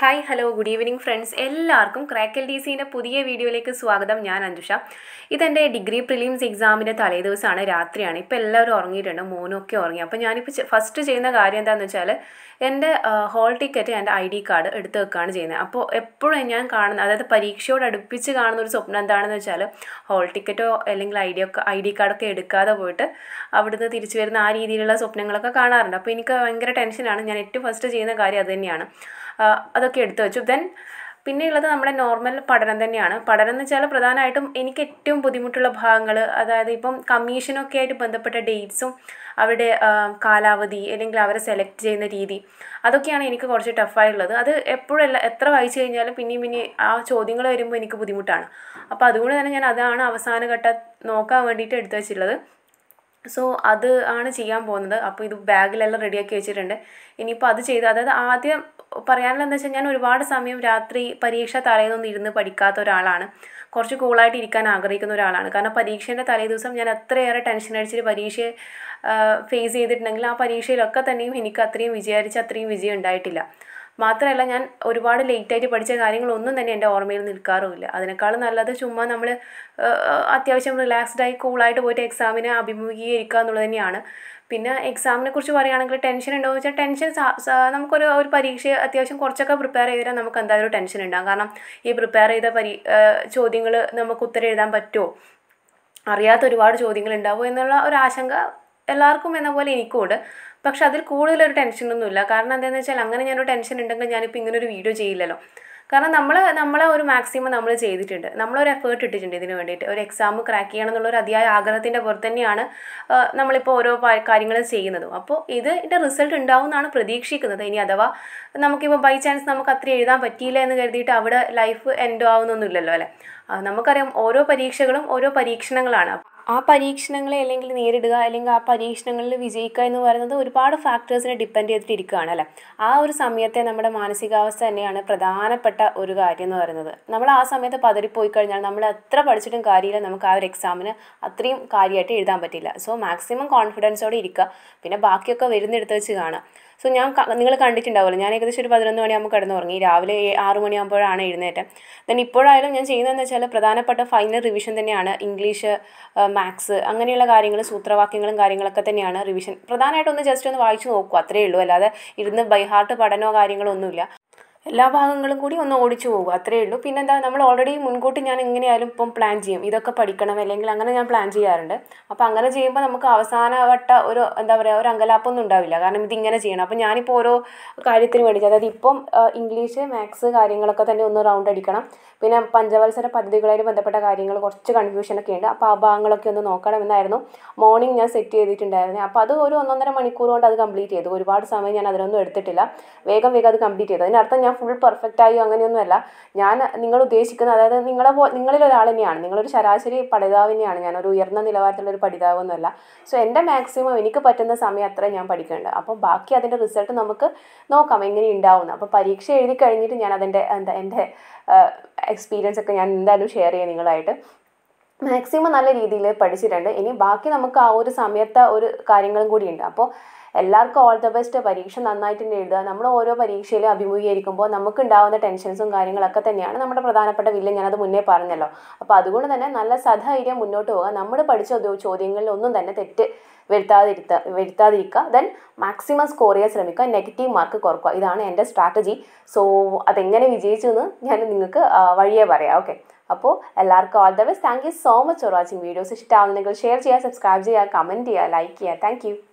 hi hello good evening friends എല്ലാവർക്കും ക്രാക്കൽ ഡി സിൻ്റെ പുതിയ വീഡിയോയിലേക്ക് സ്വാഗതം ഞാൻ അഞ്ജുഷ ഇതെൻ്റെ ഡിഗ്രി പ്രിലിംസ് എക്സാമിൻ്റെ തലേദിവസമാണ് രാത്രിയാണ് ഇപ്പോൾ എല്ലാവരും ഉറങ്ങിയിട്ടുണ്ട് മോനൊക്കെ ഉറങ്ങി അപ്പോൾ ഞാനിപ്പോൾ ഫസ്റ്റ് ചെയ്യുന്ന കാര്യം എന്താണെന്ന് വെച്ചാൽ എൻ്റെ ഹോൾ ടിക്കറ്റ് എൻ്റെ ഐ ഡി കാർഡ് എടുത്ത് വെക്കുകയാണ് ചെയ്യുന്നത് അപ്പോൾ എപ്പോഴും ഞാൻ കാണുന്ന അതായത് പരീക്ഷയോട് അടുപ്പിച്ച് കാണുന്ന ഒരു സ്വപ്നം എന്താണെന്ന് വെച്ചാൽ ഹോൾ ടിക്കറ്റോ അല്ലെങ്കിൽ ഐ ഡി ഒക്കെ ഐ ഡി കാർഡൊക്കെ എടുക്കാതെ പോയിട്ട് അവിടുന്ന് തിരിച്ചു വരുന്ന ആ രീതിയിലുള്ള സ്വപ്നങ്ങളൊക്കെ കാണാറുണ്ട് അപ്പോൾ എനിക്ക് ഭയങ്കര ടെൻഷനാണ് ഞാൻ ഏറ്റവും ഫസ്റ്റ് ചെയ്യുന്ന കാര്യം അതുതന്നെയാണ് അതൊക്കെ എടുത്തു വെച്ചു ദെൻ പിന്നെയുള്ളത് നമ്മുടെ നോർമൽ പഠനം തന്നെയാണ് പഠനം എന്ന് വെച്ചാൽ പ്രധാനമായിട്ടും എനിക്ക് ഏറ്റവും ബുദ്ധിമുട്ടുള്ള ഭാഗങ്ങൾ അതായത് ഇപ്പം കമ്മീഷനൊക്കെ ആയിട്ട് ബന്ധപ്പെട്ട ഡേറ്റ്സും അവരുടെ കാലാവധി അല്ലെങ്കിൽ അവരെ സെലക്ട് ചെയ്യുന്ന രീതി അതൊക്കെയാണ് എനിക്ക് കുറച്ച് ടഫായിട്ടുള്ളത് അത് എപ്പോഴല്ല എത്ര വായിച്ചു കഴിഞ്ഞാലും പിന്നെയും പിന്നെ ആ ചോദ്യങ്ങൾ വരുമ്പോൾ എനിക്ക് ബുദ്ധിമുട്ടാണ് അപ്പോൾ അതുകൊണ്ട് തന്നെ ഞാൻ അതാണ് അവസാന ഘട്ടം നോക്കാൻ വേണ്ടിയിട്ട് എടുത്തു വെച്ചിട്ടുള്ളത് സോ അത് ആണ് ചെയ്യാൻ പോകുന്നത് അപ്പോൾ ഇത് ബാഗിലെല്ലാം റെഡിയാക്കി വെച്ചിട്ടുണ്ട് ഇനിയിപ്പോൾ അത് ചെയ്ത് അതായത് ആദ്യം പറയാനുള്ളത് എന്താ വെച്ചാൽ ഞാൻ ഒരുപാട് സമയം രാത്രി പരീക്ഷ തലേന്നൊന്നും ഇരുന്ന് പഠിക്കാത്ത ഒരാളാണ് കുറച്ച് കൂളായിട്ട് ഇരിക്കാൻ ആഗ്രഹിക്കുന്ന ഒരാളാണ് കാരണം പരീക്ഷേൻ്റെ തലേ ദിവസം ഞാൻ അത്രയേറെ ടെൻഷൻ അടിച്ചിട്ട് പരീക്ഷയെ ഫേസ് ചെയ്തിട്ടുണ്ടെങ്കിൽ ആ പരീക്ഷയിലൊക്കെ തന്നെയും എനിക്ക് അത്രയും വിചാരിച്ച അത്രയും വിജയം ഉണ്ടായിട്ടില്ല മാത്രമല്ല ഞാൻ ഒരുപാട് ലേറ്റായിട്ട് പഠിച്ച കാര്യങ്ങളൊന്നും തന്നെ എൻ്റെ ഓർമ്മയിൽ നിൽക്കാറുമില്ല അതിനേക്കാളും നല്ലത് ചുമ്മാ നമ്മൾ അത്യാവശ്യം റിലാക്സ്ഡായി കൂളായിട്ട് പോയിട്ട് എക്സാമിനെ അഭിമുഖീകരിക്കുക എന്നുള്ളത് തന്നെയാണ് പിന്നെ എക്സാമിനെ കുറിച്ച് പറയുകയാണെങ്കിൽ ടെൻഷൻ ഉണ്ടോ എന്ന് വെച്ചാൽ ടെൻഷൻ നമുക്കൊരു ഒരു പരീക്ഷ അത്യാവശ്യം കുറച്ചൊക്കെ പ്രിപ്പയർ ചെയ്താൽ നമുക്ക് എന്തായാലും ടെൻഷൻ ഉണ്ടാകും കാരണം ഈ പ്രിപ്പയർ ചെയ്ത പരീ ചോദ്യങ്ങൾ നമുക്ക് ഉത്തരം എഴുതാൻ പറ്റുമോ അറിയാത്ത ഒരുപാട് ചോദ്യങ്ങൾ ഉണ്ടാവുമോ എന്നുള്ള ഒരു ആശങ്ക എല്ലാവർക്കും എന്ന പോലെ എനിക്കുമുണ്ട് പക്ഷെ അതിൽ കൂടുതലൊരു ടെൻഷനൊന്നുമില്ല കാരണം എന്താണെന്ന് വെച്ചാൽ അങ്ങനെ ഞാനൊരു ടെൻഷൻ ഉണ്ടെങ്കിൽ ഞാനിപ്പോൾ ഒരു വീഡിയോ ചെയ്യില്ലല്ലോ കാരണം നമ്മൾ നമ്മളെ ഒരു മാക്സിമം നമ്മൾ ചെയ്തിട്ടുണ്ട് നമ്മളൊരു എഫേർട്ട് ഇട്ടിട്ടുണ്ട് ഇതിന് വേണ്ടിയിട്ട് ഒരു എക്സാം ക്രാക്ക് ചെയ്യണം എന്നുള്ള ഒരു അതിയായ ആഗ്രഹത്തിൻ്റെ പുറത്ത് തന്നെയാണ് നമ്മളിപ്പോൾ ഓരോ കാര്യങ്ങൾ ചെയ്യുന്നതും അപ്പോൾ ഇതിൻ്റെ റിസൾട്ട് ഉണ്ടാവും എന്നാണ് പ്രതീക്ഷിക്കുന്നത് ഇനി അഥവാ നമുക്കിപ്പോൾ ബൈ ചാൻസ് നമുക്ക് അത്ര എഴുതാൻ പറ്റിയില്ല എന്ന് കരുതിയിട്ട് അവിടെ ലൈഫ് എൻഡ് ആവുന്നൊന്നുമില്ലല്ലോ അല്ലേ നമുക്കറിയാം ഓരോ പരീക്ഷകളും ഓരോ പരീക്ഷണങ്ങളാണ് ആ പരീക്ഷണങ്ങളെ അല്ലെങ്കിൽ നേരിടുക അല്ലെങ്കിൽ ആ പരീക്ഷണങ്ങളിൽ വിജയിക്കുക എന്ന് പറയുന്നത് ഒരുപാട് ഫാക്ടേഴ്സിനെ ഡിപ്പെൻഡ് ചെയ്തിട്ടിരിക്കുകയാണ് അല്ലേ ആ ഒരു സമയത്തെ നമ്മുടെ മാനസികാവസ്ഥ തന്നെയാണ് പ്രധാനപ്പെട്ട ഒരു കാര്യം എന്ന് പറയുന്നത് നമ്മൾ ആ സമയത്ത് പതറിപ്പോയി കഴിഞ്ഞാൽ നമ്മൾ എത്ര പഠിച്ചിട്ടും കാര്യമില്ല നമുക്ക് ആ ഒരു എക്സാമിന് അത്രയും കാര്യമായിട്ട് എഴുതാൻ പറ്റില്ല സോ മാക്സിമം കോൺഫിഡൻസോടെ ഇരിക്കുക പിന്നെ ബാക്കിയൊക്കെ വരുന്നിടത്ത് വെച്ച് കാണുക സോ ഞാൻ നിങ്ങൾ കണ്ടിട്ടുണ്ടാവുമല്ലോ ഞാൻ ഏകദേശം ഒരു പതിനൊന്ന് മണിയാകുമ്പോൾ കിടന്നുറങ്ങി രാവിലെ ആറ് മണിയാകുമ്പോഴാണ് എഴുന്നേറ്റം ദെൻ ഇപ്പോഴായാലും ഞാൻ ചെയ്യുന്നതെന്ന് വെച്ചാൽ പ്രധാനപ്പെട്ട ഫൈനൽ റിവിഷൻ തന്നെയാണ് ഇംഗ്ലീഷ് മാത്സ് അങ്ങനെയുള്ള കാര്യങ്ങൾ സൂത്രവാക്യങ്ങളും കാര്യങ്ങളൊക്കെ തന്നെയാണ് റിവിഷൻ പ്രധാനമായിട്ടൊന്ന് ജസ്റ്റ് ഒന്ന് വായിച്ചു നോക്കുക അത്രയേ ഉള്ളൂ അല്ലാതെ ഇരുന്ന് ബൈഹാർട്ട് പഠനമോ കാര്യങ്ങളോ ഒന്നുമില്ല എല്ലാ ഭാഗങ്ങളും കൂടി ഒന്ന് ഓടിച്ചു പോകും അത്രയേ ഉള്ളൂ പിന്നെ എന്താ നമ്മൾ ഓൾറെഡി മുൻകൂട്ടി ഞാൻ എങ്ങനെയായാലും ഇപ്പം പ്ലാൻ ചെയ്യും ഇതൊക്കെ പഠിക്കണം അല്ലെങ്കിൽ അങ്ങനെ ഞാൻ പ്ലാൻ ചെയ്യാറുണ്ട് അപ്പോൾ അങ്ങനെ ചെയ്യുമ്പോൾ നമുക്ക് വട്ട ഒരു എന്താ പറയുക ഒരു അങ്കലാപ്പൊന്നും ഉണ്ടാവില്ല കാരണം ഇതിങ്ങനെ ചെയ്യണം അപ്പോൾ ഞാനിപ്പോൾ ഓരോ കാര്യത്തിന് വേണ്ടി അതായത് ഇപ്പം ഇംഗ്ലീഷ് മാത്സ് കാര്യങ്ങളൊക്കെ തന്നെ ഒന്ന് റൗണ്ട് അടിക്കണം പിന്നെ പഞ്ചവത്സര പദ്ധതികളായി ബന്ധപ്പെട്ട കാര്യങ്ങൾ കുറച്ച് കൺഫ്യൂഷനൊക്കെ ഉണ്ട് അപ്പോൾ ആ ഭാഗങ്ങളൊക്കെ ഒന്ന് നോക്കണമെന്നായിരുന്നു മോർണിംഗ് ഞാൻ സെറ്റ് ചെയ്തിട്ടുണ്ടായിരുന്നു അപ്പോൾ അത് ഒരു ഒന്നൊന്നര മണിക്കൂർ കൊണ്ട് അത് കംപ്ലീറ്റ് ചെയ്തു ഒരുപാട് സമയം ഞാൻ അതിനൊന്നും എടുത്തിട്ടില്ല വേഗം വേഗം അത് കംപ്ലീറ്റ് ചെയ്തു അതിനർത്ഥം ഞാൻ ഫുൾ പെർഫെക്റ്റ് ആയോ അങ്ങനെയൊന്നുമല്ല ഞാൻ നിങ്ങൾ ഉദ്ദേശിക്കുന്നത് അതായത് നിങ്ങളെ പോ നിങ്ങളിൽ ഒരാൾ തന്നെയാണ് നിങ്ങളൊരു ശരാശരി പഠിതാവ് തന്നെയാണ് ഞാനൊരു ഉയർന്ന നിലവാരത്തിലുള്ള ഒരു പഠിതാവൊന്നുമല്ല സോ എൻ്റെ മാക്സിമം എനിക്ക് പറ്റുന്ന സമയം അത്ര ഞാൻ പഠിക്കേണ്ടത് അപ്പോൾ ബാക്കി അതിൻ്റെ റിസൾട്ട് നമുക്ക് നോക്കാം എങ്ങനെ ഉണ്ടാവുന്നു അപ്പോൾ പരീക്ഷ എഴുതി കഴിഞ്ഞിട്ട് ഞാൻ അതിൻ്റെ എന്താ എൻ്റെ എക്സ്പീരിയൻസ് ഒക്കെ ഞാൻ എന്തായാലും ഷെയർ ചെയ്യാം നിങ്ങളായിട്ട് മാക്സിമം നല്ല രീതിയിൽ പഠിച്ചിട്ടുണ്ട് ഇനി ബാക്കി നമുക്ക് ആ ഒരു സമയത്തെ ഒരു കാര്യങ്ങളും കൂടിയുണ്ട് അപ്പോൾ എല്ലാവർക്കും ഓൾ ദ ബെസ്റ്റ് പരീക്ഷ നന്നായിട്ട് തന്നെ എഴുതുക നമ്മൾ ഓരോ പരീക്ഷയിലും അഭിമുഖീകരിക്കുമ്പോൾ നമുക്ക് ഉണ്ടാകുന്ന ടെൻഷൻസും കാര്യങ്ങളൊക്കെ തന്നെയാണ് നമ്മുടെ പ്രധാനപ്പെട്ട വില്ല ഞാനത് മുന്നേ പറഞ്ഞല്ലോ അപ്പോൾ അതുകൊണ്ട് തന്നെ നല്ല സധൈര്യം മുന്നോട്ട് പോകുക നമ്മൾ പഠിച്ച ചോദ്യങ്ങളിൽ ഒന്നും തന്നെ തെറ്റ് വരുത്താതിരുത്ത വരുത്താതിരിക്കുക ദെൻ മാക്സിമം സ്കോർ ചെയ്യാൻ ശ്രമിക്കുക നെഗറ്റീവ് മാർക്ക് കുറക്കുക ഇതാണ് എൻ്റെ സ്ട്രാറ്റജി സോ അതെങ്ങനെ വിജയിച്ചു എന്ന് ഞാൻ നിങ്ങൾക്ക് വഴിയേ പറയാം ഓക്കെ അപ്പോൾ എല്ലാവർക്കും all the best thank you so much for watching videos ഇഷ്ടമാകുന്നെങ്കിൽ ഷെയർ ചെയ്യുക സബ്സ്ക്രൈബ് ചെയ്യുക കമൻറ്റ് ചെയ്യുക ലൈക്ക് ചെയ്യുക താങ്ക്